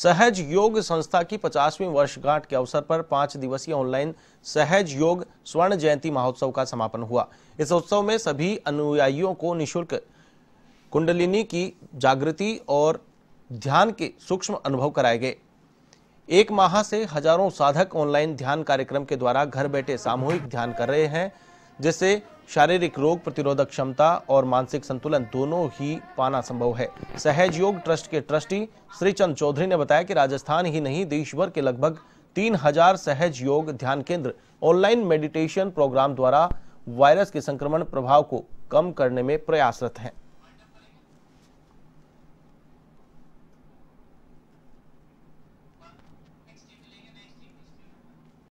सहज योग संस्था की 50वीं वर्षगांठ के अवसर पर पांच दिवसीय ऑनलाइन सहज योग स्वर्ण जयंती महोत्सव का समापन हुआ इस उत्सव में सभी अनुयायियों को निशुल्क कुंडलिनी की जागृति और ध्यान के सूक्ष्म अनुभव कराए गए एक माह से हजारों साधक ऑनलाइन ध्यान कार्यक्रम के द्वारा घर बैठे सामूहिक ध्यान कर रहे हैं जिससे शारीरिक रोग प्रतिरोधक क्षमता और मानसिक संतुलन दोनों ही पाना संभव है सहज योग ट्रस्ट के ट्रस्टी श्रीचंद चौधरी ने बताया कि राजस्थान ही नहीं देश भर के लगभग तीन हजार सहज योग ध्यान केंद्र ऑनलाइन मेडिटेशन प्रोग्राम द्वारा वायरस के संक्रमण प्रभाव को कम करने में प्रयासरत हैं